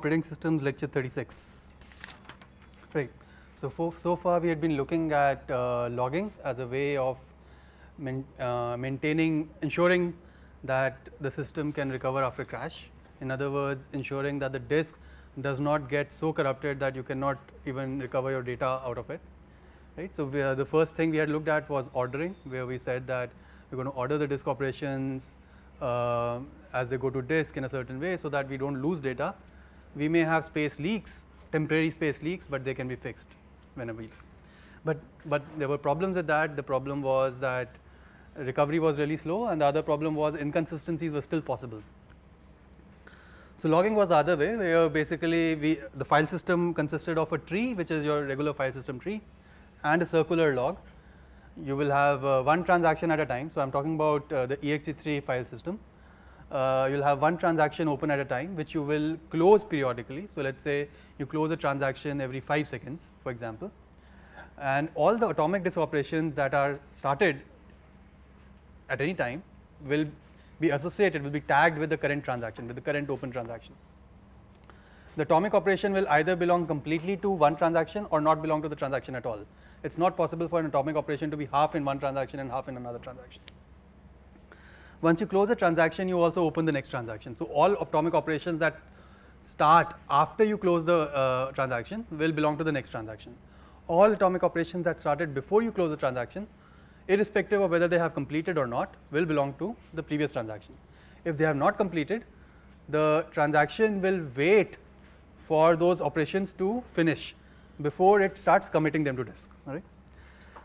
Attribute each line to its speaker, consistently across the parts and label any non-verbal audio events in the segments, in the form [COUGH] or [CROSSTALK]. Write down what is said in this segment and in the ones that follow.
Speaker 1: Operating Systems Lecture 36. Right. So, for, so far we had been looking at uh, logging as a way of main, uh, maintaining, ensuring that the system can recover after crash. In other words, ensuring that the disk does not get so corrupted that you cannot even recover your data out of it. Right. So, we, uh, the first thing we had looked at was ordering where we said that we are going to order the disk operations uh, as they go to disk in a certain way so that we do not lose data we may have space leaks, temporary space leaks, but they can be fixed whenever. but, but there were problems with that. The problem was that recovery was really slow and the other problem was inconsistencies were still possible. So logging was the other way where basically we, the file system consisted of a tree which is your regular file system tree and a circular log. You will have uh, one transaction at a time. So I'm talking about uh, the exe3 file system uh, you'll have one transaction open at a time which you will close periodically. So, let us say you close a transaction every 5 seconds for example and all the atomic disk operations that are started at any time will be associated will be tagged with the current transaction with the current open transaction. The atomic operation will either belong completely to one transaction or not belong to the transaction at all. It is not possible for an atomic operation to be half in one transaction and half in another transaction. Once you close a transaction, you also open the next transaction. So all atomic operations that start after you close the uh, transaction will belong to the next transaction. All atomic operations that started before you close the transaction, irrespective of whether they have completed or not, will belong to the previous transaction. If they have not completed, the transaction will wait for those operations to finish before it starts committing them to disk. All right?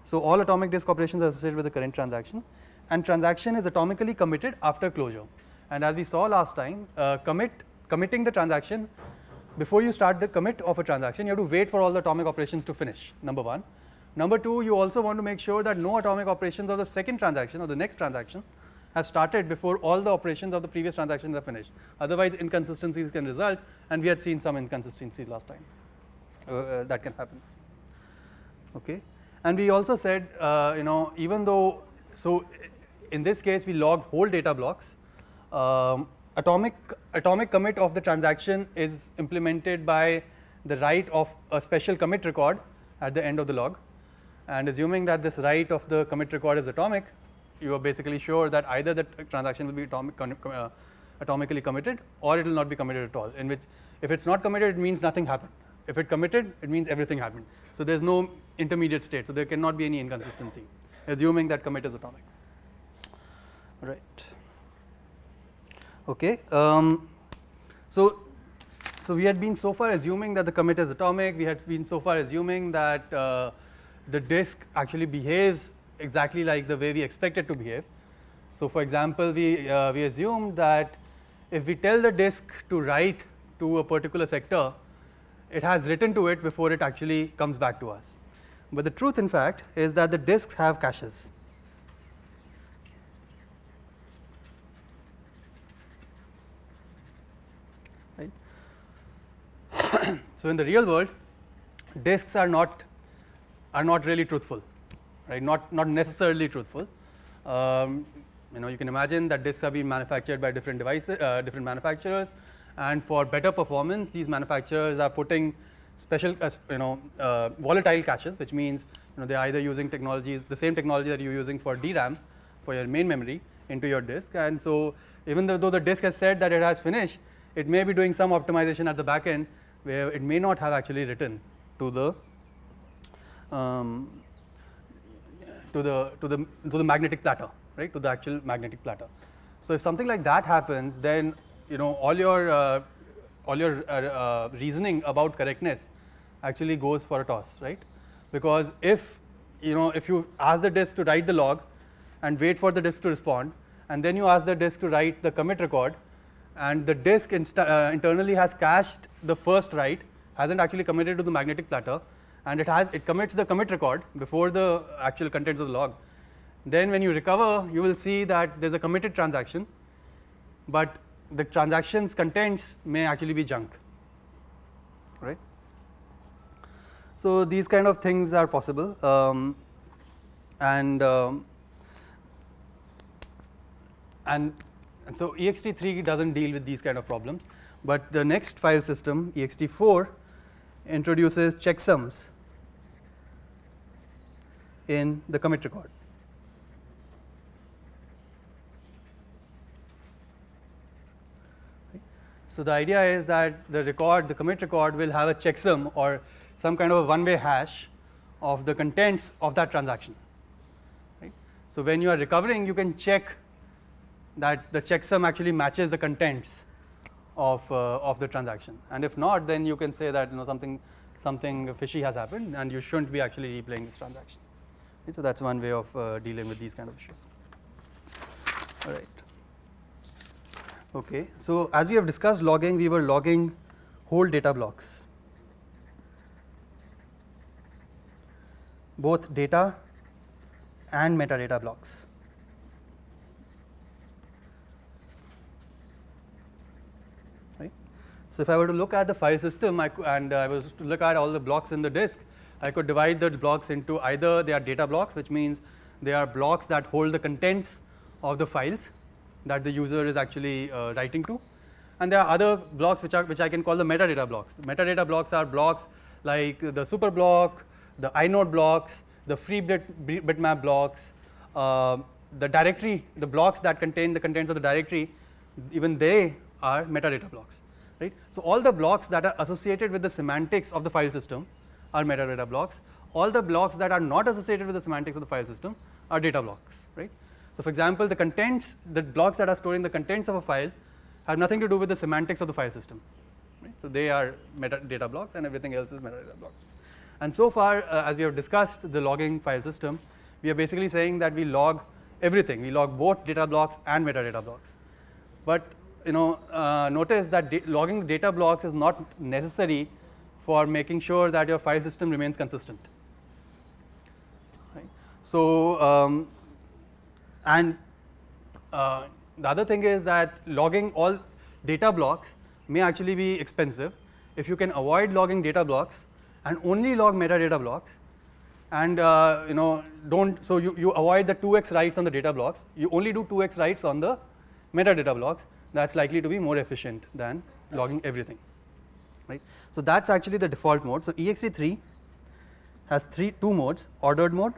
Speaker 1: So all atomic disk operations are associated with the current transaction and transaction is atomically committed after closure. And as we saw last time, uh, commit committing the transaction, before you start the commit of a transaction, you have to wait for all the atomic operations to finish, number one. Number two, you also want to make sure that no atomic operations of the second transaction or the next transaction have started before all the operations of the previous transactions are finished. Otherwise, inconsistencies can result, and we had seen some inconsistencies last time. Uh, uh that can happen. Okay, and we also said, uh, you know, even though so in this case, we log whole data blocks. Um, atomic, atomic commit of the transaction is implemented by the write of a special commit record at the end of the log. And assuming that this write of the commit record is atomic, you are basically sure that either the transaction will be atomic, uh, atomically committed or it will not be committed at all. In which, if it's not committed, it means nothing happened. If it committed, it means everything happened. So there's no intermediate state. So there cannot be any inconsistency, assuming that commit is atomic right. Okay. Um, so, so we had been so far assuming that the commit is atomic, we had been so far assuming that uh, the disk actually behaves exactly like the way we expect it to behave. So, for example, we, uh, we assume that if we tell the disk to write to a particular sector, it has written to it before it actually comes back to us. But the truth in fact is that the disks have caches. right. so, in the real world disks are not are not really truthful right not not necessarily truthful um, you know you can imagine that disks are being manufactured by different devices uh, different manufacturers and for better performance these manufacturers are putting special uh, you know uh, volatile caches which means you know they are either using technologies the same technology that you're using for DRAM for your main memory into your disk and so even though, though the disk has said that it has finished it may be doing some optimization at the back end where it may not have actually written to the um, to the to the to the magnetic platter, right? To the actual magnetic platter. So if something like that happens, then you know all your uh, all your uh, uh, reasoning about correctness actually goes for a toss, right? Because if you know if you ask the disk to write the log and wait for the disk to respond, and then you ask the disk to write the commit record, and the disk uh, internally has cached the first write, hasn't actually committed to the magnetic platter, and it has it commits the commit record before the actual contents of the log. Then when you recover, you will see that there's a committed transaction, but the transaction's contents may actually be junk, right? So these kind of things are possible, um, and um, and and so ext3 doesn't deal with these kind of problems. But the next file system, ext4, introduces checksums in the commit record. So the idea is that the record, the commit record will have a checksum or some kind of a one-way hash of the contents of that transaction. Right? So when you are recovering, you can check that the checksum actually matches the contents of, uh, of the transaction. And if not, then you can say that you know, something, something fishy has happened and you shouldn't be actually replaying this transaction. Okay, so that's one way of uh, dealing with these kind of issues. All right. Okay, so as we have discussed logging, we were logging whole data blocks. both data and metadata blocks. So if I were to look at the file system I and I was to look at all the blocks in the disk, I could divide the blocks into either they are data blocks which means they are blocks that hold the contents of the files that the user is actually uh, writing to and there are other blocks which are which I can call the metadata blocks. The metadata blocks are blocks like the super block, the inode blocks, the free bit, bitmap blocks, uh, the directory, the blocks that contain the contents of the directory, even they are metadata blocks right. So, all the blocks that are associated with the semantics of the file system are metadata blocks, all the blocks that are not associated with the semantics of the file system are data blocks, right. So, for example, the contents, the blocks that are storing the contents of a file have nothing to do with the semantics of the file system, right. So, they are metadata blocks and everything else is metadata blocks. And so far, uh, as we have discussed the logging file system, we are basically saying that we log everything. We log both data blocks and metadata blocks. But you know, uh, notice that da logging data blocks is not necessary for making sure that your file system remains consistent. Right? So, um, and uh, the other thing is that logging all data blocks may actually be expensive. If you can avoid logging data blocks and only log metadata blocks, and uh, you know don't so you, you avoid the 2x writes on the data blocks you only do 2x writes on the metadata blocks that's likely to be more efficient than logging everything, right. So that's actually the default mode. So ext3 has three two modes ordered mode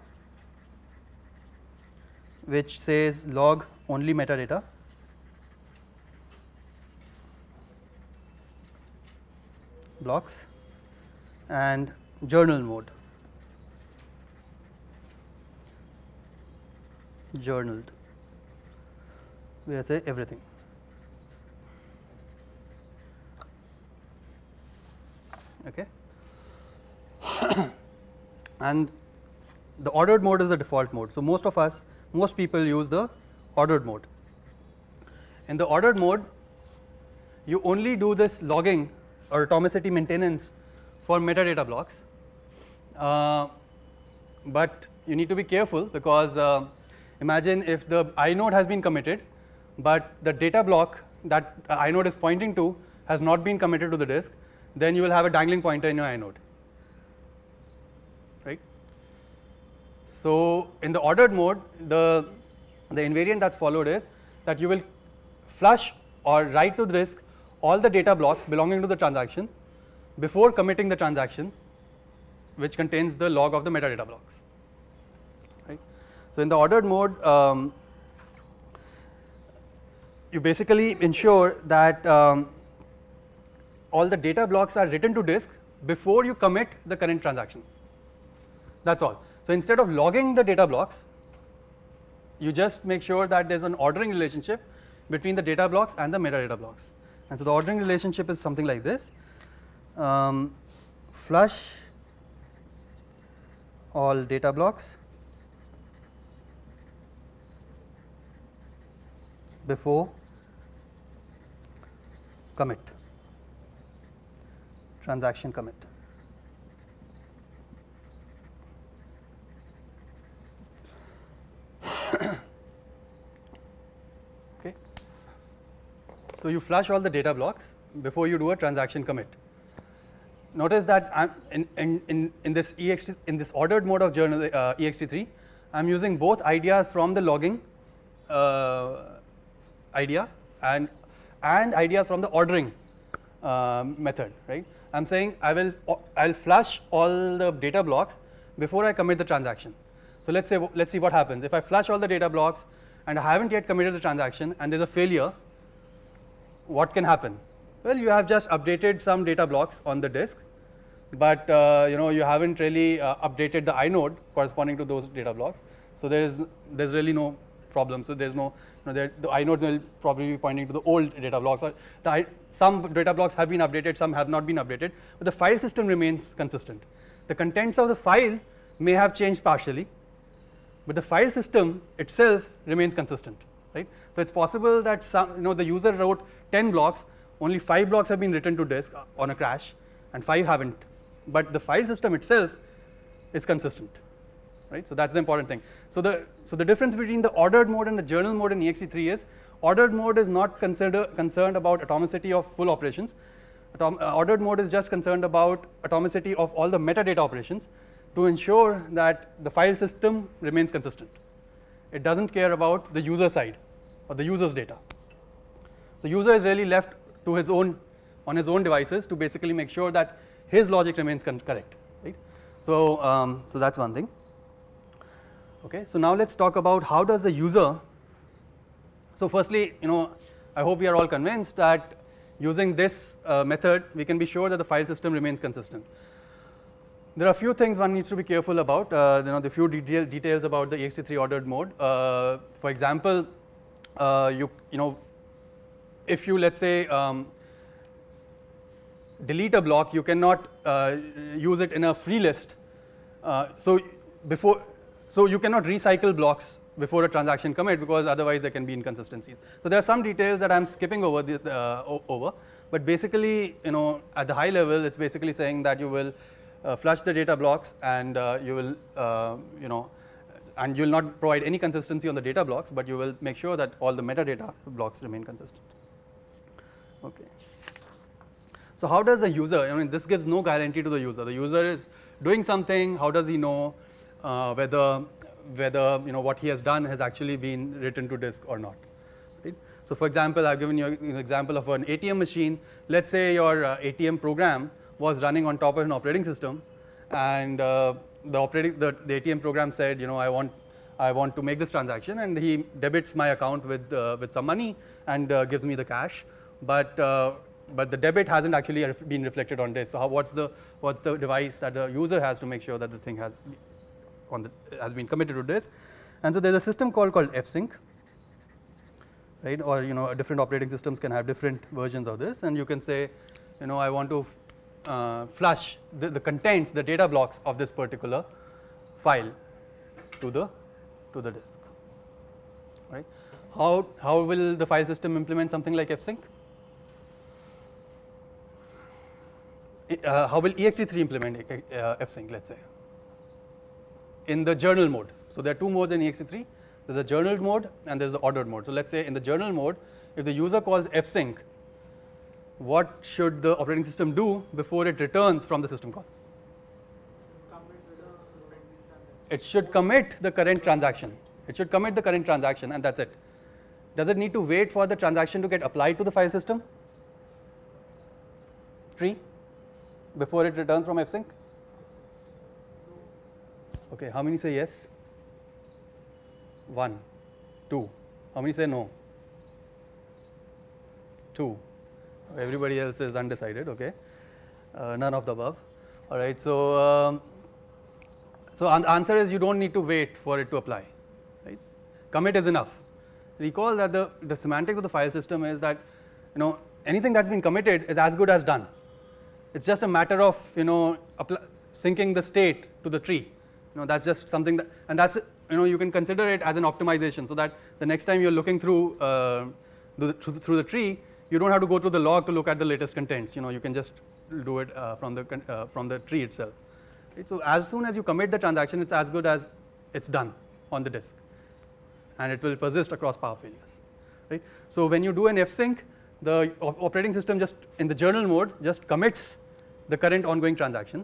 Speaker 1: which says log only metadata blocks and journal mode journaled we say everything okay. [COUGHS] and the ordered mode is the default mode. So, most of us, most people use the ordered mode. In the ordered mode, you only do this logging or atomicity maintenance for metadata blocks. Uh, but you need to be careful because uh, imagine if the inode has been committed, but the data block that inode is pointing to has not been committed to the disk, then you will have a dangling pointer in your inode, Right? So, in the ordered mode, the, the invariant that is followed is that you will flush or write to the disk all the data blocks belonging to the transaction before committing the transaction which contains the log of the metadata blocks. Right? So, in the ordered mode, um, you basically ensure that um, all the data blocks are written to disk before you commit the current transaction. That's all. So instead of logging the data blocks, you just make sure that there's an ordering relationship between the data blocks and the metadata blocks. And so the ordering relationship is something like this. Um, flush all data blocks before commit transaction commit. [COUGHS] okay. So you flush all the data blocks before you do a transaction commit. Notice that I'm in, in, in, in this ext in this ordered mode of journal uh, ext3, I'm using both ideas from the logging uh, idea and and ideas from the ordering uh, method, right? I'm saying I will I'll flush all the data blocks before I commit the transaction. So let's say let's see what happens. If I flush all the data blocks and I haven't yet committed the transaction and there's a failure, what can happen? Well, you have just updated some data blocks on the disk, but uh, you know you haven't really uh, updated the inode corresponding to those data blocks. So there is there's really no problem. So there's no, you know, the inodes will probably be pointing to the old data blocks. Or the, some data blocks have been updated, some have not been updated, but the file system remains consistent. The contents of the file may have changed partially, but the file system itself remains consistent, right? So it's possible that some, you know, the user wrote 10 blocks, only five blocks have been written to disk uh, on a crash, and five haven't. But the file system itself is consistent right? So that's the important thing. So the, so the difference between the ordered mode and the journal mode in ext 3 is ordered mode is not consider, concerned about atomicity of full operations. Atom, uh, ordered mode is just concerned about atomicity of all the metadata operations to ensure that the file system remains consistent. It doesn't care about the user side or the user's data. So user is really left to his own, on his own devices to basically make sure that his logic remains correct, right? So, um, so that's one thing. Okay, so now let's talk about how does the user, so firstly, you know, I hope we are all convinced that using this uh, method, we can be sure that the file system remains consistent. There are a few things one needs to be careful about, uh, you know, the few detail, details about the ext3 ordered mode. Uh, for example, uh, you, you know, if you let's say um, delete a block, you cannot uh, use it in a free list. Uh, so before, so you cannot recycle blocks before a transaction commit because otherwise there can be inconsistencies. So there are some details that I'm skipping over, the, uh, over but basically, you know, at the high level, it's basically saying that you will uh, flush the data blocks and uh, you will, uh, you know, and you will not provide any consistency on the data blocks, but you will make sure that all the metadata blocks remain consistent. Okay. So how does the user, I mean, this gives no guarantee to the user. The user is doing something, how does he know? uh, whether, whether you know, what he has done has actually been written to disk or not. Right? So for example, I've given you an example of an ATM machine. Let's say your uh, ATM program was running on top of an operating system and uh, the, operating, the, the, ATM program said, you know, I want, I want to make this transaction and he debits my account with, uh, with some money and uh, gives me the cash. But uh, but the debit hasn't actually been reflected on this. So how, what's the what's the device that the user has to make sure that the thing has on the has been committed to this. And so there's a system called called fsync, right? Or you know, different operating systems can have different versions of this, and you can say, you know, I want to uh, flush the, the, contents, the data blocks of this particular file to the to the disk, right? How how will the file system implement something like fsync? uh, how will ext3 implement uh, fsync? Let's say in the journal mode. So there are two modes in ext 3 There's a journal mode and there's the ordered mode. So let's say in the journal mode, if the user calls fsync, what should the operating system do before it returns from the system call? It should commit the current transaction. It should commit the current transaction and that's it. Does it need to wait for the transaction to get applied to the file system? Tree before it returns from fsync? Okay, how many say yes? 1, 2. How many say no? 2. Everybody else is undecided, okay. Uh, none of the above. All right, so, um, so an answer is you do not need to wait for it to apply, right. Commit is enough. Recall that the, the semantics of the file system is that, you know, anything that's been committed is as good as done. It's just a matter of, you know, syncing the state to the tree. You know, that's just something that, and that's, you know, you can consider it as an optimization so that the next time you're looking through, uh, through, the, through the tree, you don't have to go to the log to look at the latest contents. You know, you can just do it uh, from, the, uh, from the tree itself. So as soon as you commit the transaction, it's as good as it's done on the disk. And it will persist across power failures. Right? So when you do an fsync, the operating system just in the journal mode just commits the current ongoing transaction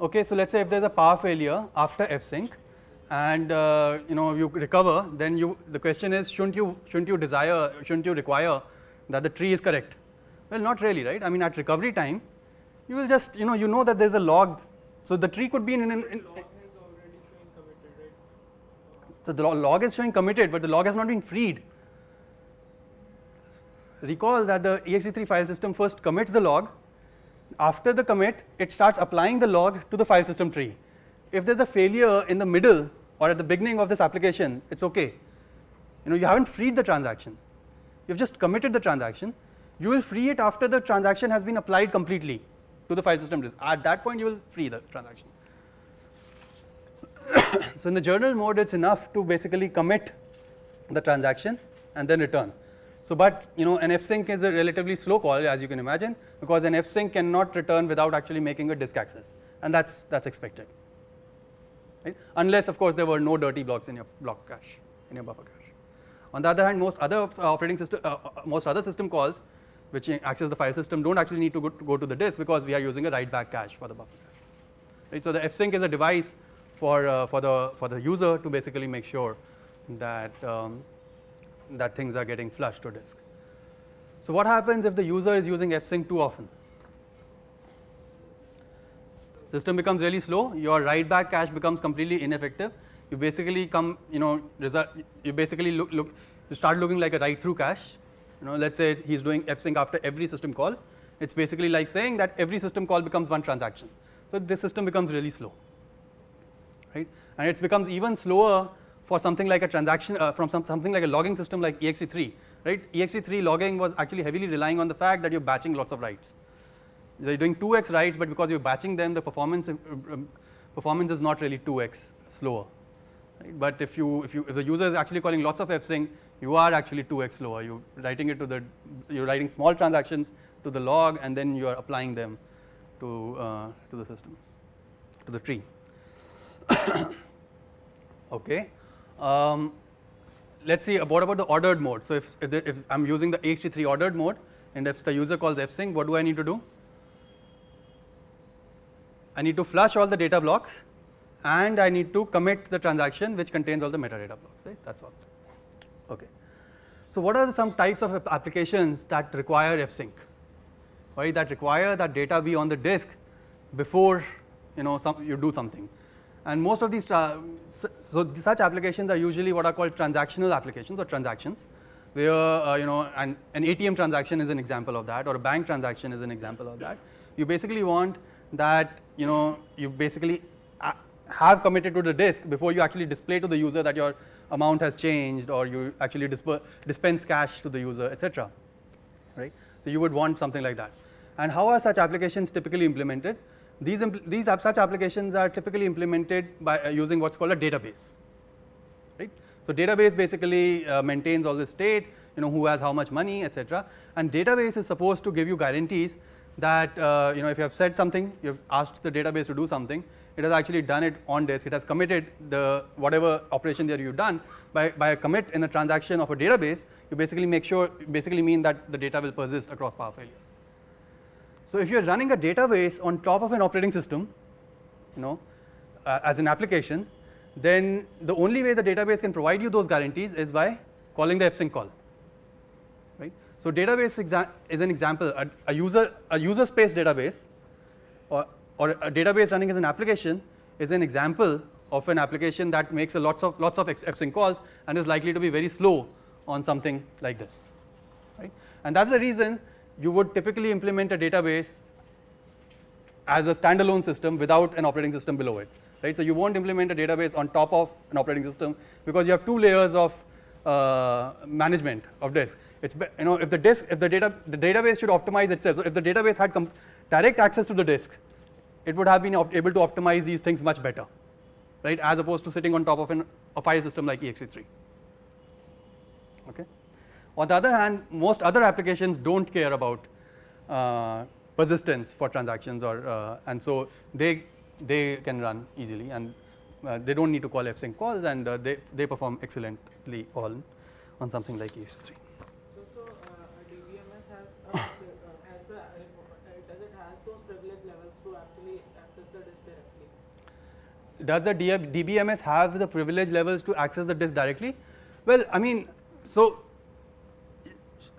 Speaker 1: Okay, so let's say if there's a power failure after fsync, and uh, you know you recover, then you the question is shouldn't you shouldn't you desire shouldn't you require that the tree is correct? Well, not really, right? I mean, at recovery time, you will just you know you know that there's a log, so the tree could be in. an. In, in, so the log is showing committed, but the log has not been freed. Recall that the exe3 file system first commits the log after the commit, it starts applying the log to the file system tree. If there's a failure in the middle or at the beginning of this application, it's okay. You know, you haven't freed the transaction. You've just committed the transaction. You will free it after the transaction has been applied completely to the file system disk. At that point, you will free the transaction. [COUGHS] so in the journal mode, it's enough to basically commit the transaction and then return. So, but you know an f-sync is a relatively slow call as you can imagine because an f-sync cannot return without actually making a disk access and that's, that's expected. Right? Unless of course there were no dirty blocks in your block cache, in your buffer cache. On the other hand most other uh, operating system, uh, uh, uh, most other system calls which access the file system don't actually need to go, to go to the disk because we are using a write back cache for the buffer cache. Right? So, the f-sync is a device for, uh, for, the, for the user to basically make sure that um, that things are getting flushed to disk. So what happens if the user is using fsync too often? System becomes really slow, your write back cache becomes completely ineffective. You basically come, you know, result, you basically look, look, you start looking like a write through cache. You know, let's say he's doing fsync after every system call. It's basically like saying that every system call becomes one transaction. So this system becomes really slow, right? And it becomes even slower for something like a transaction, uh, from some, something like a logging system like EXE3, right? EXE3 logging was actually heavily relying on the fact that you're batching lots of writes. You're doing 2x writes, but because you're batching them, the performance, um, um, performance is not really 2x slower. Right? But if, you, if, you, if the user is actually calling lots of fsync, you are actually 2x slower. You're writing it to the, you're writing small transactions to the log, and then you are applying them to, uh, to the system, to the tree. [COUGHS] okay. Um, let's see, what about the ordered mode? So if, if, the, if I'm using the HT3 ordered mode, and if the user calls fsync, what do I need to do? I need to flush all the data blocks, and I need to commit the transaction which contains all the metadata blocks, right? That's all. Okay. So what are some types of applications that require fsync? Right, that require that data be on the disk before you know some, you do something. And most of these, uh, so such applications are usually what are called transactional applications or transactions, where, uh, you know, an, an ATM transaction is an example of that, or a bank transaction is an example of that. You basically want that, you know, you basically uh, have committed to the disk before you actually display to the user that your amount has changed or you actually dispense cash to the user, etc. Right? So you would want something like that. And how are such applications typically implemented? These, these such applications are typically implemented by uh, using what's called a database, right? So database basically uh, maintains all the state, you know, who has how much money, etc. And database is supposed to give you guarantees that, uh, you know, if you have said something, you have asked the database to do something, it has actually done it on disk. It has committed the whatever operation that you've done by, by a commit in a transaction of a database, you basically make sure, basically mean that the data will persist across power failure. So if you're running a database on top of an operating system, you know, uh, as an application, then the only way the database can provide you those guarantees is by calling the fsync call, right? So database is an example, a, a user a user space database, or or a database running as an application is an example of an application that makes a lots of lots of fsync calls and is likely to be very slow on something like this, right? And that's the reason you would typically implement a database as a standalone system without an operating system below it. Right? So you won't implement a database on top of an operating system because you have two layers of uh, management of disk. It's you know if the disk if the data the database should optimize itself. So if the database had direct access to the disk, it would have been able to optimize these things much better, right? As opposed to sitting on top of an, a file system like EXE3. Okay. On the other hand, most other applications don't care about uh, persistence for transactions or, uh, and so they, they can run easily and uh, they don't need to call fsync calls and uh, they, they perform excellently all on something like EC3. So, so DBMS uh, has, uh, [COUGHS] has the, does it has those privilege levels to actually access the disk directly? Does the DBMS have the privilege levels to access the disk directly? Well, I mean, so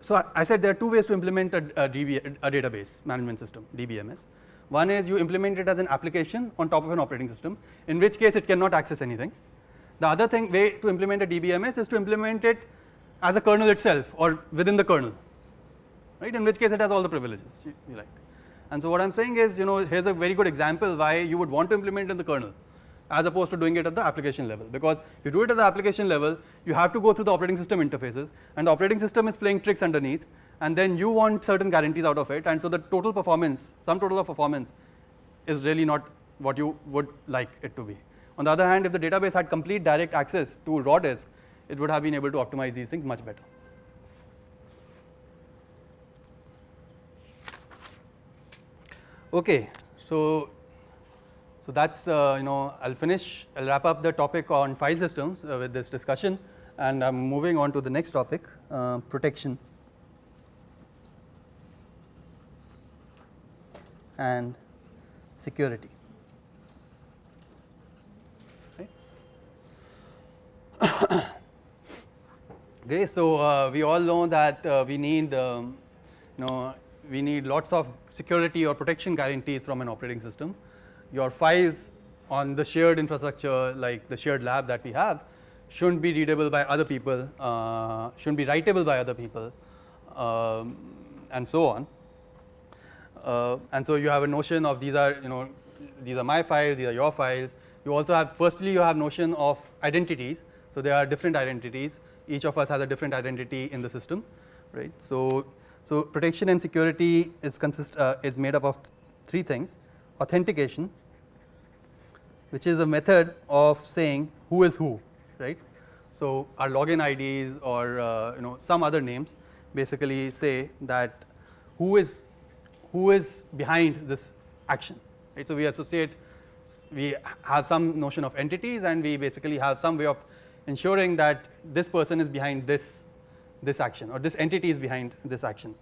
Speaker 1: so I, said there are two ways to implement a, a, DB, a database management system, DBMS. One is you implement it as an application on top of an operating system, in which case it cannot access anything. The other thing way to implement a DBMS is to implement it as a kernel itself or within the kernel, right? In which case it has all the privileges you, you like. And so what I'm saying is, you know, here's a very good example why you would want to implement in the kernel as opposed to doing it at the application level. Because if you do it at the application level, you have to go through the operating system interfaces and the operating system is playing tricks underneath and then you want certain guarantees out of it and so the total performance, some total of performance is really not what you would like it to be. On the other hand, if the database had complete direct access to raw disk, it would have been able to optimize these things much better. Okay, so so that's, uh, you know, I'll finish, I'll wrap up the topic on file systems uh, with this discussion and I'm moving on to the next topic, uh, protection. and security. okay, [COUGHS] so uh, we all know that uh, we need, um, you know, we need lots of security or protection guarantees from an operating system your files on the shared infrastructure like the shared lab that we have shouldn't be readable by other people, uh, shouldn't be writable by other people um, and so on. Uh, and so you have a notion of these are you know these are my files, these are your files. You also have firstly you have notion of identities. So there are different identities. Each of us has a different identity in the system, right? So so protection and security is consist uh, is made up of three things authentication which is a method of saying who is who right. So, our login IDs or uh, you know some other names basically say that who is who is behind this action right. So, we associate we have some notion of entities and we basically have some way of ensuring that this person is behind this this action or this entity is behind this action.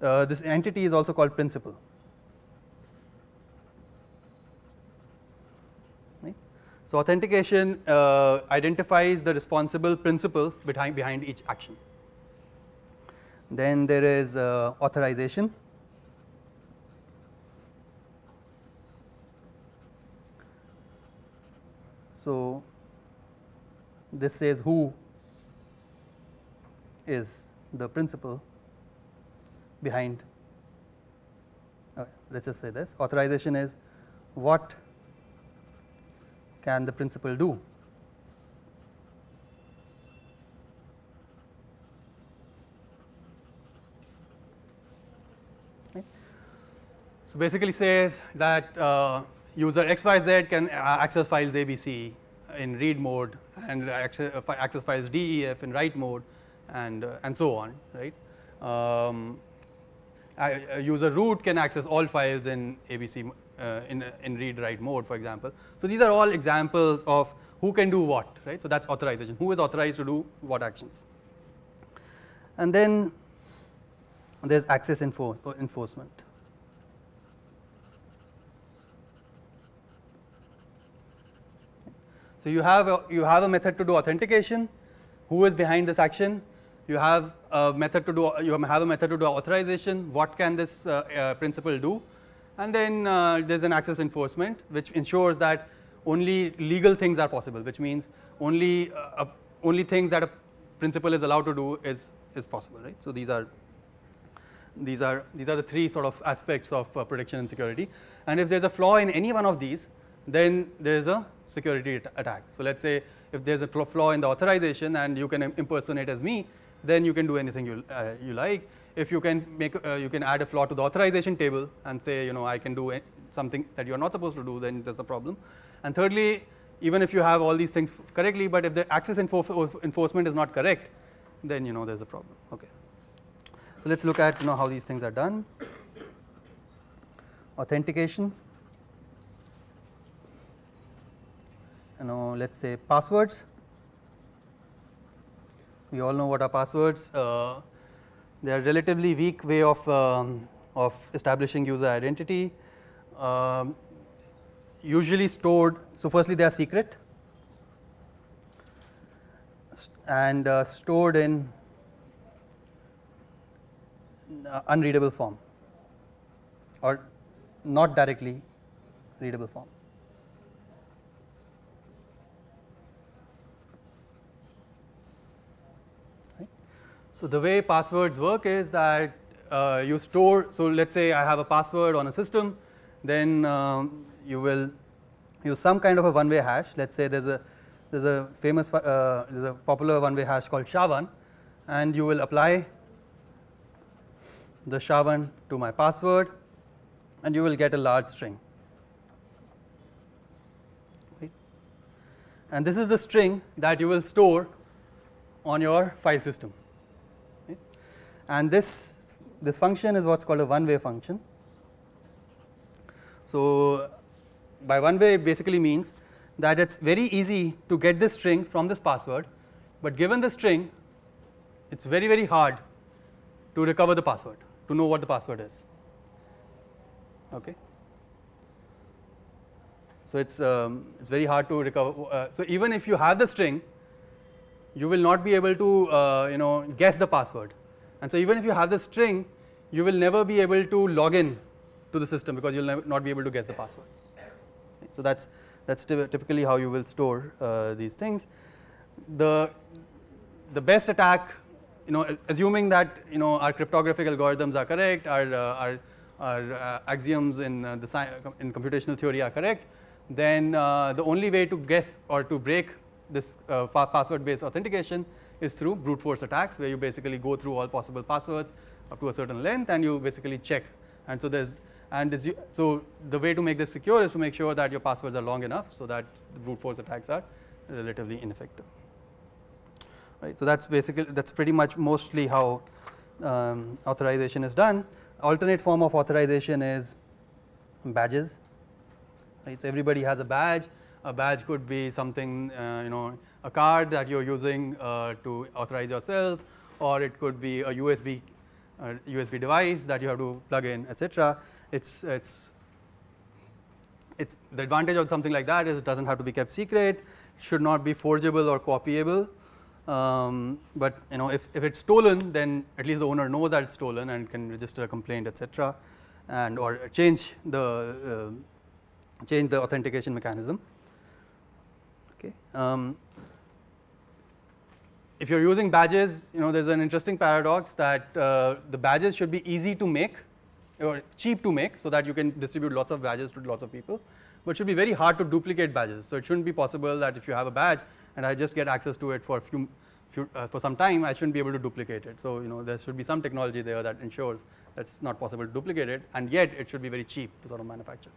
Speaker 1: Uh, this entity is also called principle So authentication uh, identifies the responsible principle behind, behind each action. Then there is uh, authorization. So this says who is the principle behind uh, let us just say this authorization is what can the principle do? Okay. So basically says that uh, user XYZ can uh, access files ABC in read mode and access uh, files DEF in write mode and, uh, and so on, right. Um, user root can access all files in ABC uh, in, in read-write mode, for example. So these are all examples of who can do what, right? So that's authorization, who is authorized to do what actions. And then there's access enfor enforcement. So you have, a, you have a method to do authentication, who is behind this action, you have a method to do, you have a method to do authorization, what can this uh, uh, principle do, and then uh, there's an access enforcement, which ensures that only legal things are possible, which means only, uh, only things that a principal is allowed to do is, is possible, right? So these are, these, are, these are the three sort of aspects of uh, protection and security. And if there's a flaw in any one of these, then there's a security attack. So let's say if there's a flaw in the authorization and you can impersonate as me, then you can do anything you, uh, you like if you can make uh, you can add a flaw to the authorization table and say you know I can do something that you are not supposed to do, then there's a problem. And thirdly, even if you have all these things correctly, but if the access enfor enforcement is not correct, then you know there's a problem. Okay. So let's look at you know how these things are done. Authentication. You know, let's say passwords. We all know what are passwords. Uh, they're relatively weak way of, um, of establishing user identity. Um, usually stored, so firstly they are secret and uh, stored in uh, unreadable form or not directly readable form. So the way passwords work is that uh, you store, so let us say I have a password on a system, then um, you will use some kind of a one way hash. Let us say there is a there is a famous, uh, there is a popular one way hash called SHA-1 and you will apply the SHA-1 to my password and you will get a large string. And this is the string that you will store on your file system and this, this function is what is called a one way function. So, by one way it basically means that it is very easy to get this string from this password, but given the string it is very very hard to recover the password to know what the password is. Okay. So, it is um, it's very hard to recover. Uh, so, even if you have the string you will not be able to uh, you know guess the password and so even if you have the string, you will never be able to log in to the system because you'll not be able to guess the password. so that's, that's typically how you will store uh, these things. The, the best attack, you know, assuming that, you know, our cryptographic algorithms are correct, our, uh, our, our uh, axioms in, uh, the in computational theory are correct, then uh, the only way to guess or to break this uh, password-based authentication is through brute force attacks where you basically go through all possible passwords up to a certain length and you basically check. And so there's and this, so the way to make this secure is to make sure that your passwords are long enough so that the brute force attacks are relatively ineffective. Right, so that's basically that's pretty much mostly how um, authorization is done. Alternate form of authorization is badges. Right, so everybody has a badge. A badge could be something uh, you know a card that you're using uh, to authorize yourself, or it could be a USB, uh, USB device that you have to plug in, etc. It's, it's, it's the advantage of something like that is it doesn't have to be kept secret, should not be forgeable or copyable. Um, but you know, if, if it's stolen, then at least the owner knows that it's stolen and can register a complaint, etc., and or change the uh, change the authentication mechanism. Okay. Um, if you're using badges, you know, there's an interesting paradox that uh, the badges should be easy to make or cheap to make so that you can distribute lots of badges to lots of people, but should be very hard to duplicate badges. So it shouldn't be possible that if you have a badge and I just get access to it for a few, few uh, for some time, I shouldn't be able to duplicate it. So you know, there should be some technology there that ensures that's not possible to duplicate it, and yet it should be very cheap to sort of manufacture.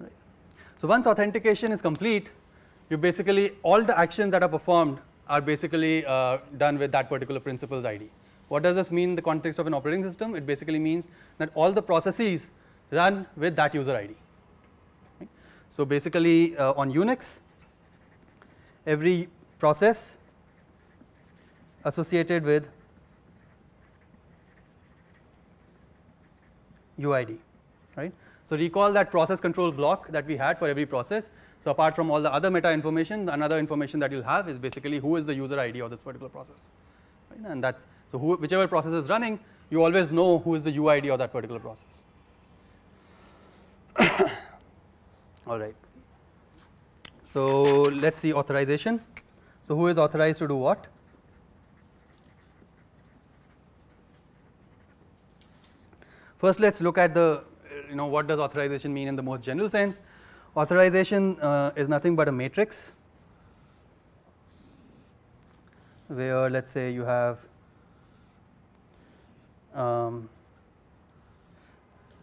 Speaker 1: Right. So once authentication is complete, you basically all the actions that are performed are basically uh, done with that particular principle's ID. What does this mean in the context of an operating system? It basically means that all the processes run with that user ID. Right? So basically uh, on Unix, every process associated with UID right. So recall that process control block that we had for every process. So apart from all the other meta information, another information that you'll have is basically who is the user ID of this particular process, right? And that's so who, whichever process is running, you always know who is the UID of that particular process. [COUGHS] all right. So let's see authorization. So who is authorized to do what? First, let's look at the you know, what does authorization mean in the most general sense? Authorization uh, is nothing but a matrix where let us say you have um,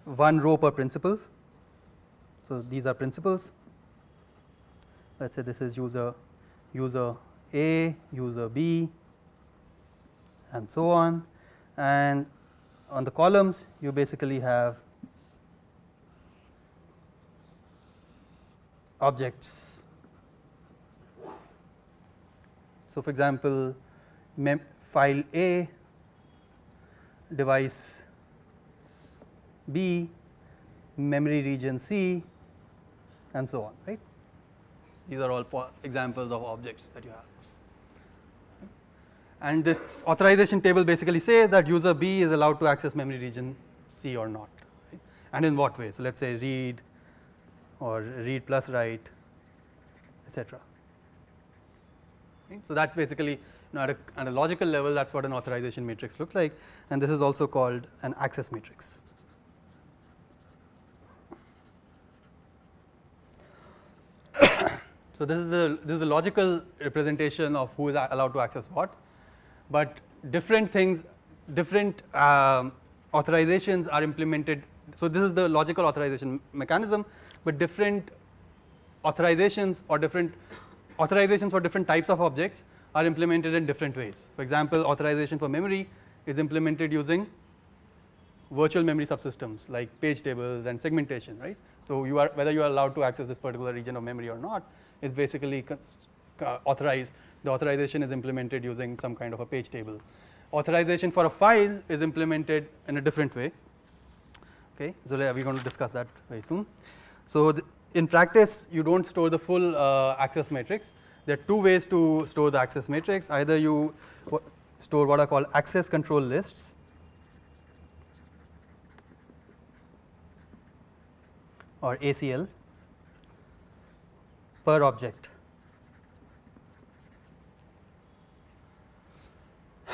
Speaker 1: one row per principle. So, these are principles let us say this is user user A, user B and so on and on the columns you basically have objects. So, for example, file A, device B, memory region C and so on right. These are all examples of objects that you have. And this authorization table basically says that user B is allowed to access memory region C or not right? and in what way. So, let us say read or read plus write etc. Right. So, that is basically you know, at, a, at a logical level that is what an authorization matrix looks like and this is also called an access matrix. [COUGHS] So this is the this is a logical representation of who is allowed to access what, but different things, different um, authorizations are implemented so this is the logical authorization mechanism, but different authorizations or different authorizations for different types of objects are implemented in different ways. For example, authorization for memory is implemented using virtual memory subsystems like page tables and segmentation, right? So you are whether you are allowed to access this particular region of memory or not is basically uh, authorized. The authorization is implemented using some kind of a page table. Authorization for a file is implemented in a different way. Okay, so we are going to discuss that very soon. So in practice, you don't store the full uh, access matrix. There are two ways to store the access matrix. Either you store what are called access control lists, or ACL per object.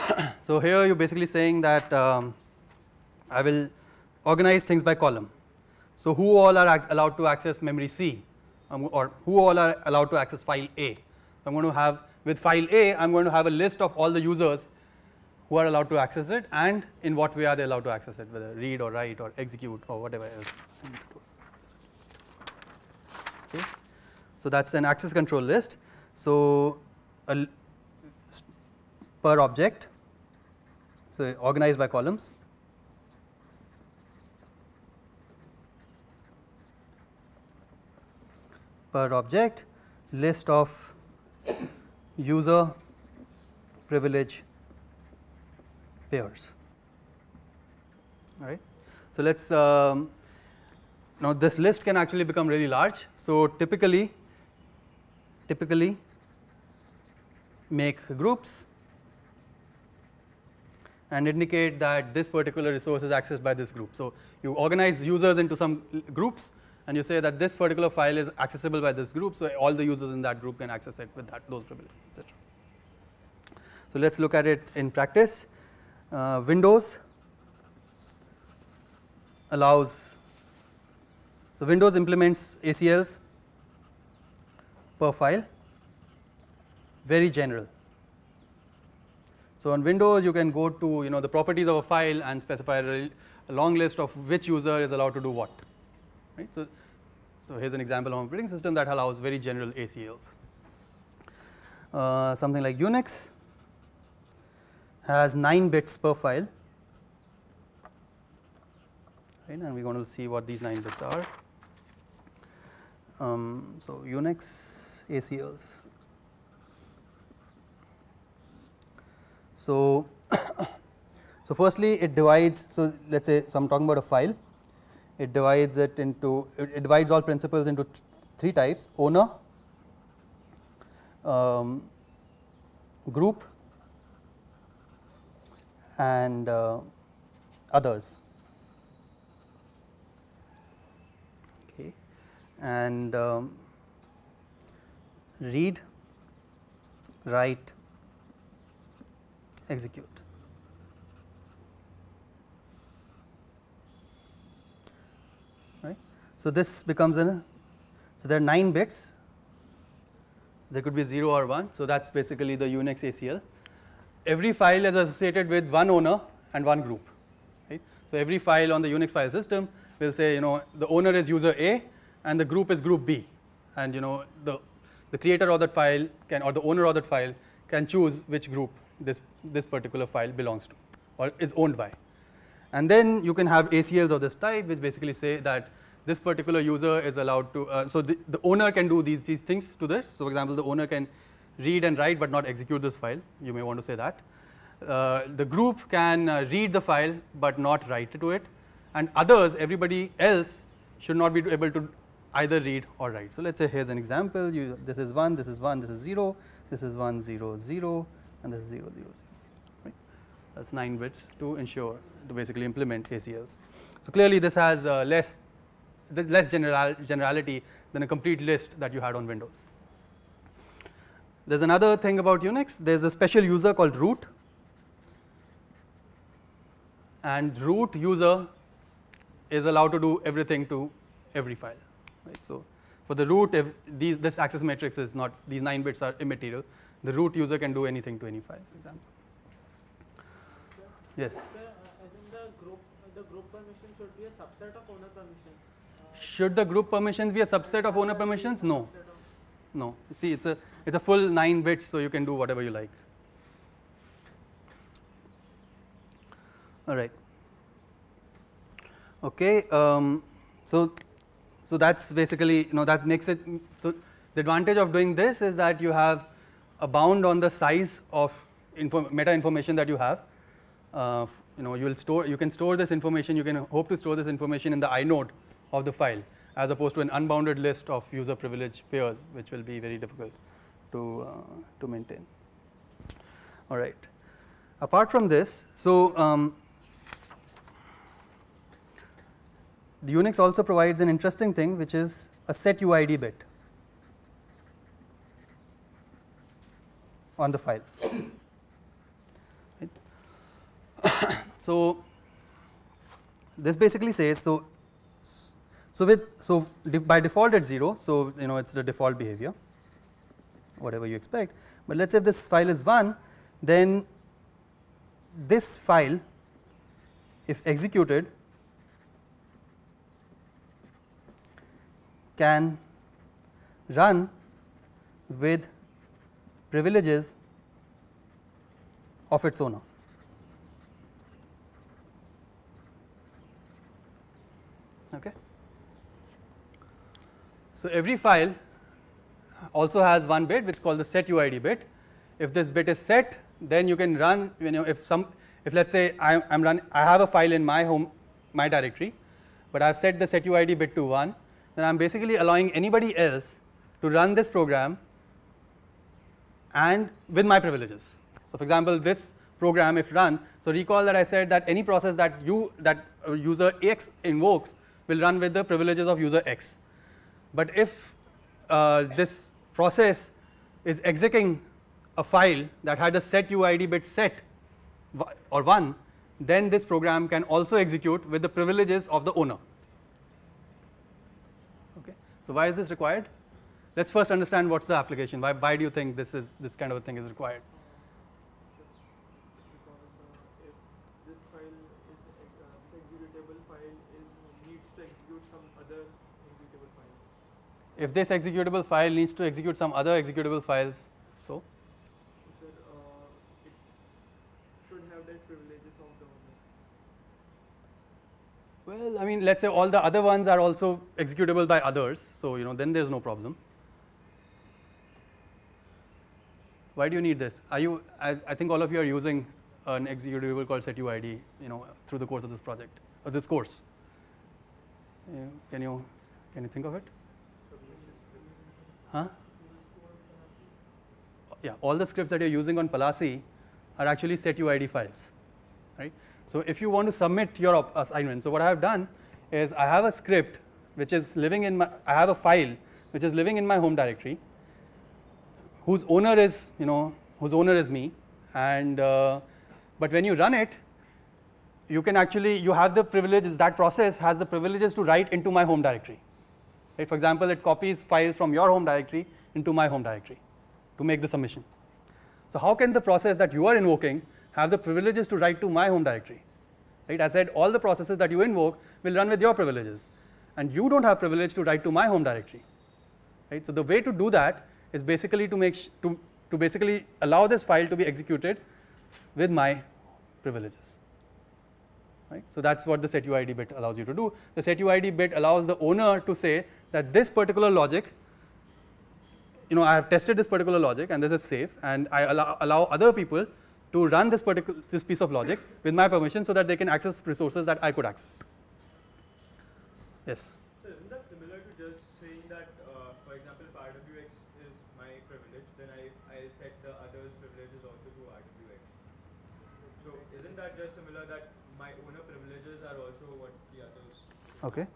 Speaker 1: [COUGHS] so here you're basically saying that um, I will organize things by column. So who all are allowed to access memory C um, or who all are allowed to access file A. So I'm going to have with file A, I'm going to have a list of all the users who are allowed to access it and in what way are they allowed to access it, whether read or write or execute or whatever else. Okay. So that's an access control list. So per object, so organized by columns. per object, list of user privilege pairs. All right. So let's um, now this list can actually become really large. So typically, typically make groups and indicate that this particular resource is accessed by this group. So you organize users into some groups and you say that this particular file is accessible by this group, so all the users in that group can access it with that, those privileges, etc. So let's look at it in practice. Uh, Windows allows, so Windows implements ACLs per file, very general. So on Windows, you can go to you know the properties of a file and specify a long list of which user is allowed to do what right? So, so here's an example of an operating system that allows very general ACLs. Uh, something like Unix has 9 bits per file right and we are going to see what these 9 bits are. Um, so, Unix ACLs. So, [COUGHS] so firstly it divides so let us say so I am talking about a file it divides it into it, divides all principles into three types owner um, group and uh, others okay and um, read write execute So, this becomes an so there are 9 bits there could be 0 or 1 so that is basically the Unix ACL. Every file is associated with one owner and one group right. So, every file on the Unix file system will say you know the owner is user A and the group is group B and you know the, the creator of that file can or the owner of that file can choose which group this, this particular file belongs to or is owned by. And then you can have ACLs of this type which basically say that this particular user is allowed to, uh, so the, the, owner can do these, these things to this. So for example, the owner can read and write but not execute this file. You may want to say that. Uh, the group can uh, read the file but not write to it. And others, everybody else should not be able to either read or write. So let's say here's an example. You, this is 1, this is 1, this is 0, this is 1, 0, 0, and this is 0, 0, 0. Right? That's 9 bits to ensure to basically implement ACLs. So clearly this has uh, less less general generality than a complete list that you had on Windows. There is another thing about Unix, there is a special user called root and root user is allowed to do everything to every file. Right? So, for the root these, this access matrix is not these 9 bits are immaterial, the root user can do anything to any file for example. Yes. Sir, uh, as in the group, the group permission should be a subset of owner permissions. Should the group permissions be a subset of owner permissions? No. No. You see, it's a, it's a full 9 bits, so you can do whatever you like. All right. Okay. Um, so, so that's basically, you know, that makes it, so the advantage of doing this is that you have a bound on the size of meta information that you have. Uh, you know, you will store, you can store this information, you can hope to store this information in the inode of the file as opposed to an unbounded list of user privilege pairs which will be very difficult to, uh, to maintain. All right. Apart from this, so um, the Unix also provides an interesting thing which is a set UID bit on the file. [COUGHS] right. [COUGHS] so this basically says, so so with so by default it's 0, so you know it's the default behavior, whatever you expect. But let's say if this file is 1, then this file, if executed, can run with privileges of its owner. Okay. So, every file also has one bit which is called the set UID bit. If this bit is set, then you can run, you know, if some, if let's say I, am run, I have a file in my home, my directory, but I've set the set UID bit to 1, then I'm basically allowing anybody else to run this program and with my privileges. So for example, this program if run, so recall that I said that any process that you, that user X invokes will run with the privileges of user X. But if uh, this process is executing a file that had a set UID bit set or 1, then this program can also execute with the privileges of the owner. Okay. So, why is this required? Let us first understand what is the application, why, why do you think this is this kind of a thing is required. If this executable file needs to execute some other executable files, so? Uh, it should have that Well, I mean, let's say all the other ones are also executable by others. So, you know, then there's no problem. Why do you need this? Are you, I, I think all of you are using an executable called setuid, you know, through the course of this project, or this course. can you, can you think of it? Huh? Yeah, all the scripts that you're using on Palasi are actually set UID files, right? So if you want to submit your assignment, so what I have done is I have a script which is living in my, I have a file which is living in my home directory, whose owner is, you know, whose owner is me, and uh, but when you run it, you can actually, you have the privileges, that process has the privileges to write into my home directory. Right? For example, it copies files from your home directory into my home directory to make the submission. So how can the process that you are invoking have the privileges to write to my home directory? Right? I said all the processes that you invoke will run with your privileges. And you don't have privilege to write to my home directory. Right? So the way to do that is basically to make to, to basically allow this file to be executed with my privileges. Right? So that's what the setuid bit allows you to do. The setuid bit allows the owner to say that this particular logic, you know, I have tested this particular logic and this is safe and I allow, other people to run this particular this piece of logic with my permission so that they can access resources that I could access. Yes. isn't that similar to just saying that, uh, for example, if RWX is my privilege, then I I set the others' privileges also to RWX. So isn't that just similar that my owner privileges are also what the others? Okay.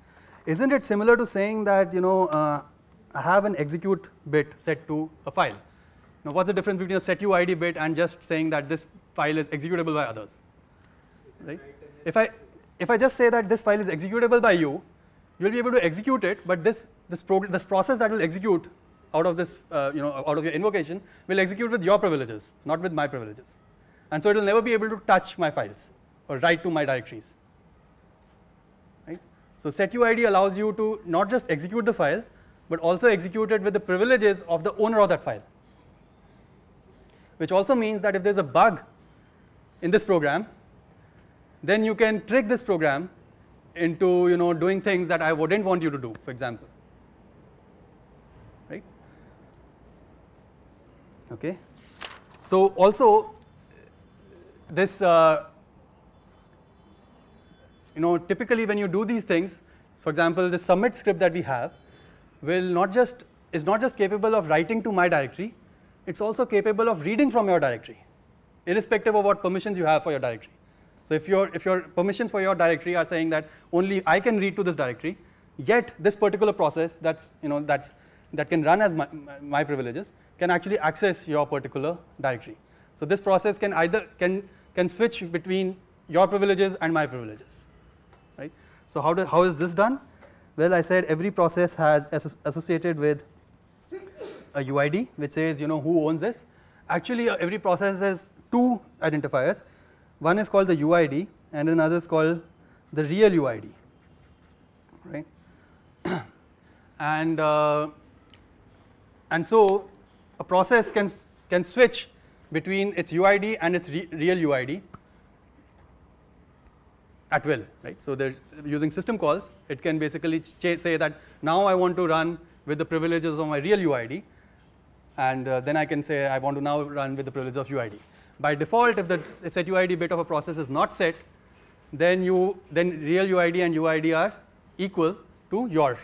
Speaker 1: Isn't it similar to saying that, you know, uh, I have an execute bit set to a file? Now, what's the difference between a set UID bit and just saying that this file is executable by others? Right? If I, if I just say that this file is executable by you, you'll be able to execute it, but this, this, pro this process that will execute out of this, uh, you know, out of your invocation will execute with your privileges, not with my privileges. And so it will never be able to touch my files or write to my directories. So setuid allows you to not just execute the file, but also execute it with the privileges of the owner of that file. Which also means that if there's a bug in this program, then you can trick this program into you know, doing things that I wouldn't want you to do, for example. Right? Okay. So also, this uh, you know, typically when you do these things, for example, the submit script that we have will not just, is not just capable of writing to my directory, it's also capable of reading from your directory, irrespective of what permissions you have for your directory. So if your, if your permissions for your directory are saying that only I can read to this directory, yet this particular process that's, you know, that's, that can run as my, my privileges can actually access your particular directory. So this process can either, can, can switch between your privileges and my privileges. So how, do, how is this done? Well, I said every process has associated with a UID which says you know who owns this. Actually, uh, every process has two identifiers. One is called the UID and another is called the real UID, right? [CLEARS THROAT] and uh, and so a process can can switch between its UID and its re real UID at will, right? So they're using system calls. It can basically say that now I want to run with the privileges of my real UID, and uh, then I can say I want to now run with the privilege of UID. By default, if the set UID bit of a process is not set, then you then real UID and UID are equal to your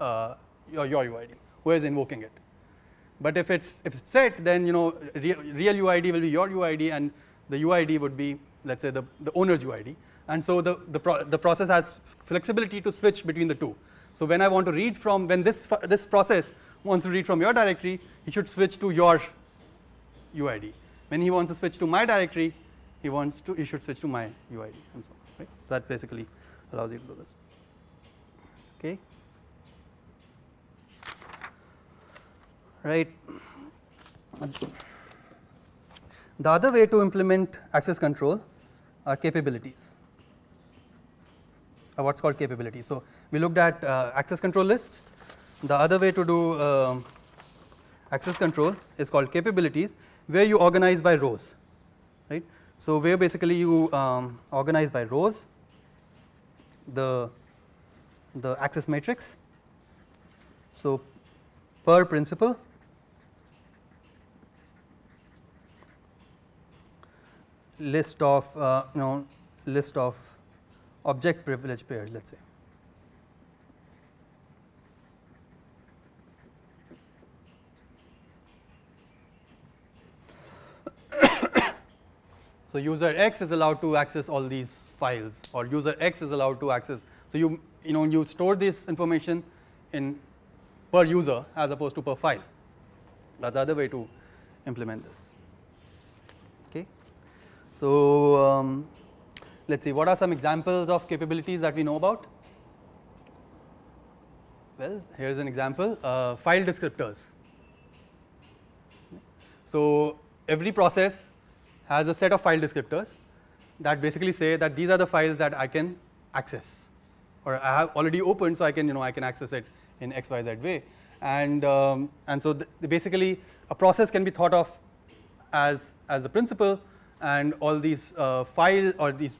Speaker 1: uh, your, your UID, who is invoking it. But if it's if it's set, then you know real, real UID will be your UID, and the UID would be let's say the, the owner's UID and so the, the, pro the process has flexibility to switch between the two. So when I want to read from, when this, this process wants to read from your directory, he should switch to your UID. When he wants to switch to my directory, he wants to, he should switch to my UID and so on, right. So that basically allows you to do this, okay. Right. The other way to implement access control are capabilities uh, what's called capability. So we looked at uh, access control lists. The other way to do uh, access control is called capabilities, where you organize by rows, right? So where basically you um, organize by rows, the the access matrix. So per principle, list of uh, you know list of object privilege pairs, let's say. [COUGHS] So user X is allowed to access all these files or user X is allowed to access. So you, you know, you store this information in per user as opposed to per file. That's the other way to implement this, okay. So um, Let's see, what are some examples of capabilities that we know about? Well, here's an example, uh, file descriptors. So every process has a set of file descriptors that basically say that these are the files that I can access or I have already opened so I can you know I can access it in XYZ way and um, and so basically a process can be thought of as as the principal and all these uh, file or these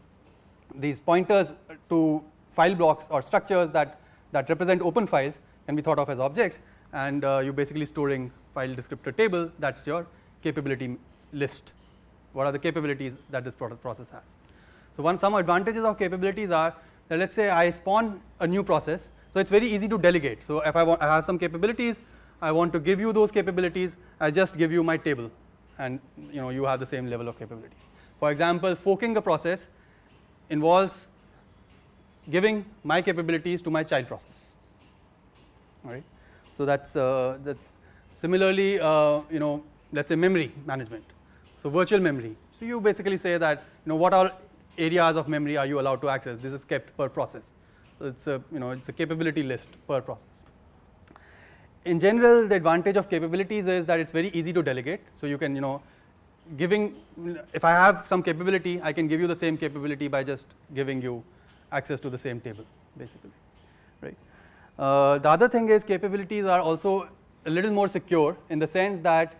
Speaker 1: these pointers to file blocks or structures that, that represent open files can be thought of as objects and uh, you're basically storing file descriptor table that's your capability list. What are the capabilities that this process has? So one some advantages of capabilities are that let's say I spawn a new process so it's very easy to delegate. So if I want I have some capabilities I want to give you those capabilities I just give you my table and you know you have the same level of capabilities. For example forking a process involves giving my capabilities to my child process. All right. So that's uh, that's similarly uh, you know let's say memory management. So virtual memory. So you basically say that you know what all areas of memory are you allowed to access? This is kept per process. So it's a you know it's a capability list per process. In general, the advantage of capabilities is that it's very easy to delegate. So you can you know giving, if I have some capability, I can give you the same capability by just giving you access to the same table, basically, right? Uh, the other thing is capabilities are also a little more secure in the sense that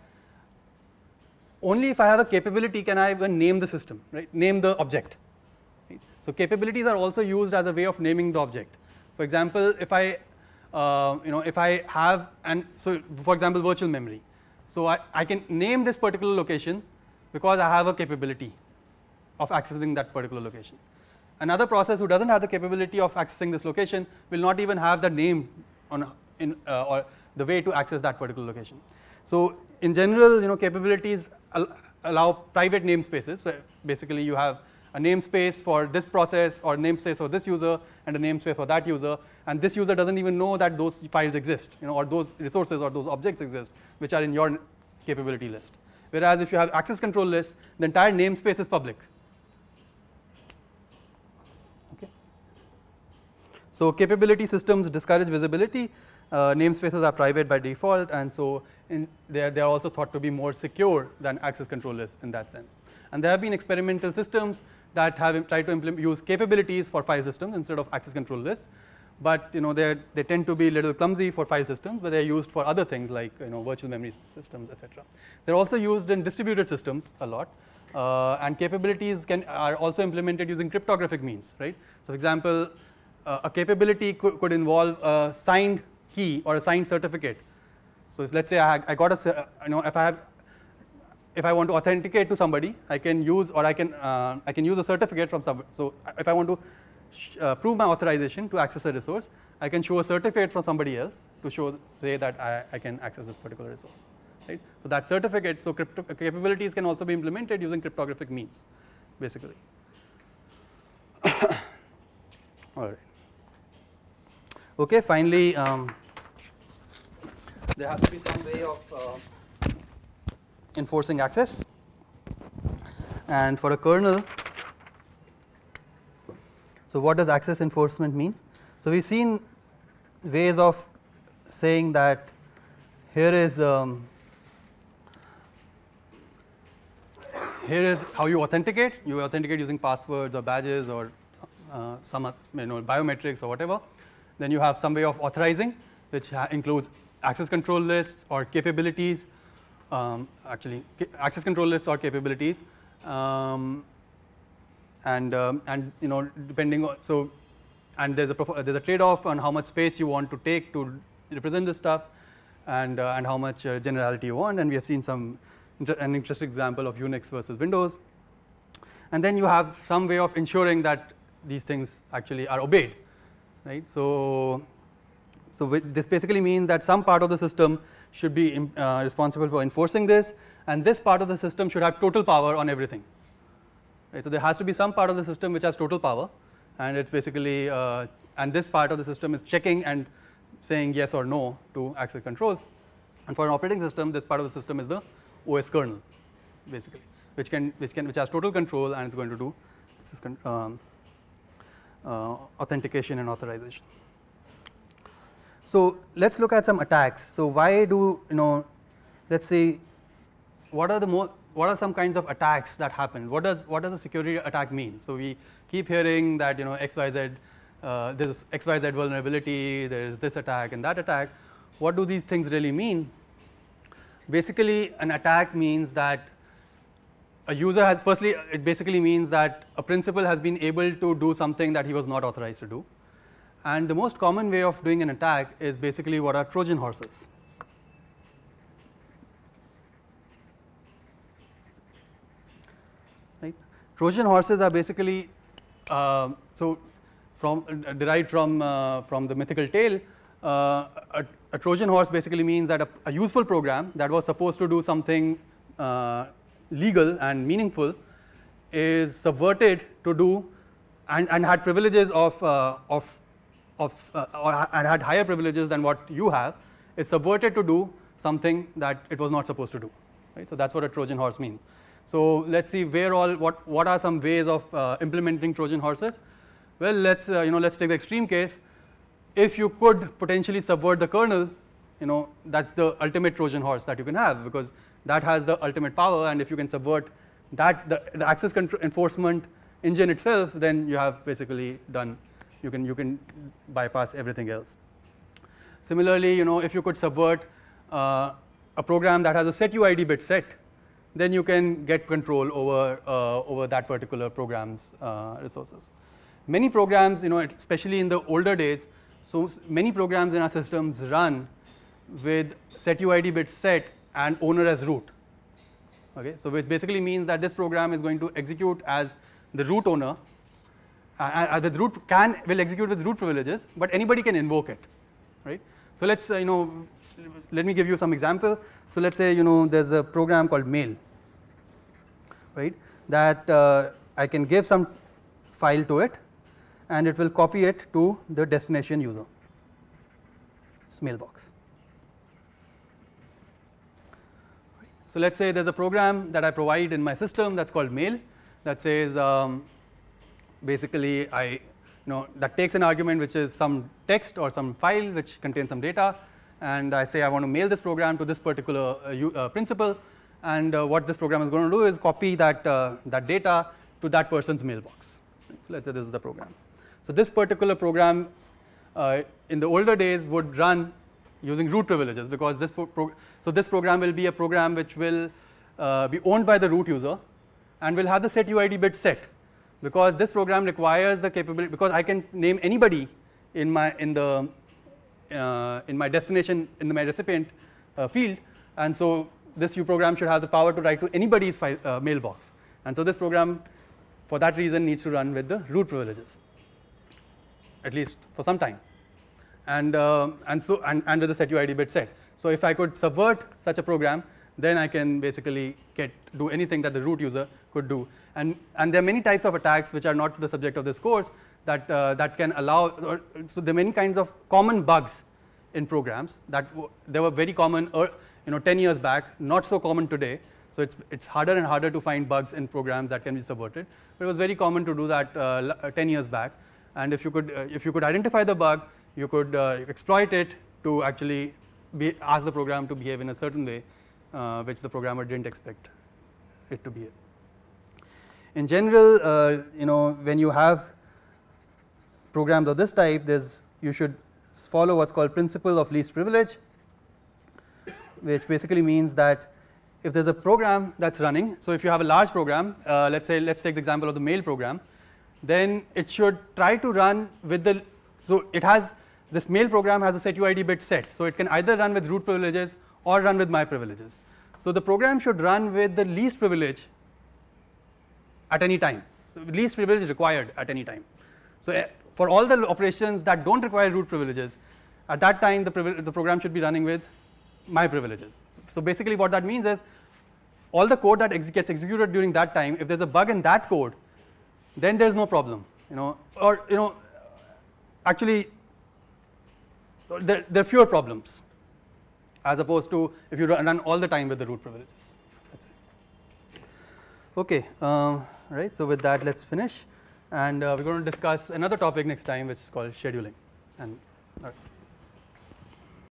Speaker 1: only if I have a capability can I even name the system, right? Name the object. Right? So capabilities are also used as a way of naming the object. For example, if I, uh, you know, if I have and so for example, virtual memory. So I, I can name this particular location because I have a capability of accessing that particular location. Another process who doesn't have the capability of accessing this location will not even have the name on, in, uh, or the way to access that particular location. So in general, you know, capabilities al allow private namespaces. So basically, you have a namespace for this process or namespace for this user and a namespace for that user. And this user doesn't even know that those files exist, you know, or those resources or those objects exist, which are in your capability list. Whereas if you have access control lists, the entire namespace is public. Okay. So capability systems discourage visibility. Uh, namespaces are private by default, and so they're, they're also thought to be more secure than access control lists in that sense. And there have been experimental systems that have tried to use capabilities for file systems instead of access control lists but you know they tend to be a little clumsy for file systems, but they're used for other things like you know virtual memory systems, etc. They're also used in distributed systems a lot, uh, and capabilities can are also implemented using cryptographic means, right? So, for example, uh, a capability could, could, involve a signed key or a signed certificate. So, if let's say I, I got a uh, you know if I have if I want to authenticate to somebody, I can use or I can uh, I can use a certificate from somebody. So, if I want to uh, prove my authorization to access a resource, I can show a certificate from somebody else to show, say that I, I can access this particular resource, right? So that certificate, so crypto capabilities can also be implemented using cryptographic means, basically. [COUGHS] All right. Okay, finally, um, there has to be some way of uh, enforcing access. And for a kernel, so what does access enforcement mean? So we've seen ways of saying that here is um, here is how you authenticate. You authenticate using passwords or badges or uh, some you know, biometrics or whatever. Then you have some way of authorizing, which includes access control lists or capabilities. Um, actually, access control lists or capabilities. Um, and um, and you know depending on so and there's a uh, there's a trade-off on how much space you want to take to represent this stuff, and uh, and how much uh, generality you want. And we have seen some an interesting example of Unix versus Windows. And then you have some way of ensuring that these things actually are obeyed, right? So so this basically means that some part of the system should be uh, responsible for enforcing this, and this part of the system should have total power on everything. Right, so there has to be some part of the system which has total power, and it's basically, uh, and this part of the system is checking and saying yes or no to access controls. And for an operating system, this part of the system is the OS kernel, basically, which can, which can, which has total control and is going to do um, uh, authentication and authorization. So let's look at some attacks. So why do you know? Let's see, what are the more what are some kinds of attacks that happen? What does, what does a security attack mean? So we keep hearing that, you know, XYZ, uh, there's XYZ vulnerability, there's this attack and that attack. What do these things really mean? Basically, an attack means that a user has, firstly, it basically means that a principal has been able to do something that he was not authorized to do. And the most common way of doing an attack is basically what are Trojan horses. Trojan horses are basically uh, so from uh, derived from uh, from the mythical tale. Uh, a, a, Trojan horse basically means that a, a, useful program that was supposed to do something uh, legal and meaningful is subverted to do and, and had privileges of uh, of of or and had higher privileges than what you have is subverted to do something that it was not supposed to do. Right? So that's what a Trojan horse means. So let's see where all, what, what are some ways of uh, implementing Trojan horses? Well, let's, uh, you know, let's take the extreme case. If you could potentially subvert the kernel, you know, that's the ultimate Trojan horse that you can have because that has the ultimate power and if you can subvert that, the, the access enforcement engine itself, then you have basically done, you can, you can bypass everything else. Similarly, you know, if you could subvert uh, a program that has a set UID bit set, then you can get control over, uh, over that particular program's uh, resources. Many programs, you know, especially in the older days, so many programs in our systems run with setuid bit set and owner as root. Okay, so which basically means that this program is going to execute as the root owner, uh, the root can will execute with root privileges, but anybody can invoke it, right? So let's uh, you know let me give you some example. So let's say you know there's a program called mail right that uh, I can give some file to it and it will copy it to the destination user mailbox. So let's say there's a program that I provide in my system that's called mail that says um, basically I you know that takes an argument which is some text or some file which contains some data and I say I want to mail this program to this particular uh, uh, principal and uh, what this program is going to do is copy that, uh, that data to that person's mailbox. So let's say this is the program. So this particular program uh, in the older days would run using root privileges because this, so this program will be a program which will uh, be owned by the root user and will have the set UID bit set because this program requires the capability, because I can name anybody in my, in the, uh, in my destination, in the, my recipient uh, field, and so this U program should have the power to write to anybody's uh, mailbox. And so this program, for that reason, needs to run with the root privileges, at least for some time. And, uh, and so and, and with the setuid bit set. So if I could subvert such a program, then I can basically get do anything that the root user could do. And, and there are many types of attacks which are not the subject of this course that, uh, that can allow, or, so there are many kinds of common bugs in programs that they were very common er, you know, 10 years back, not so common today. So it's, it's harder and harder to find bugs in programs that can be subverted. But it was very common to do that uh, uh 10 years back. And if you could, uh, if you could identify the bug, you could uh, exploit it to actually be, ask the program to behave in a certain way, uh, which the programmer didn't expect it to behave. In general, uh, you know, when you have programs of this type, there's, you should follow what's called principle of least privilege which basically means that if there's a program that's running, so if you have a large program, uh, let's say, let's take the example of the mail program, then it should try to run with the, so it has, this mail program has a set UID bit set. So it can either run with root privileges or run with my privileges. So the program should run with the least privilege at any time, so least privilege required at any time. So eh, for all the operations that don't require root privileges, at that time the, the program should be running with my privileges. So basically what that means is all the code that ex gets executed during that time, if there's a bug in that code, then there's no problem, you know, or, you know, actually there, there are fewer problems as opposed to if you run all the time with the root privileges. That's it. Okay, um, right, so with that let's finish and uh, we're going to discuss another topic next time which is called scheduling and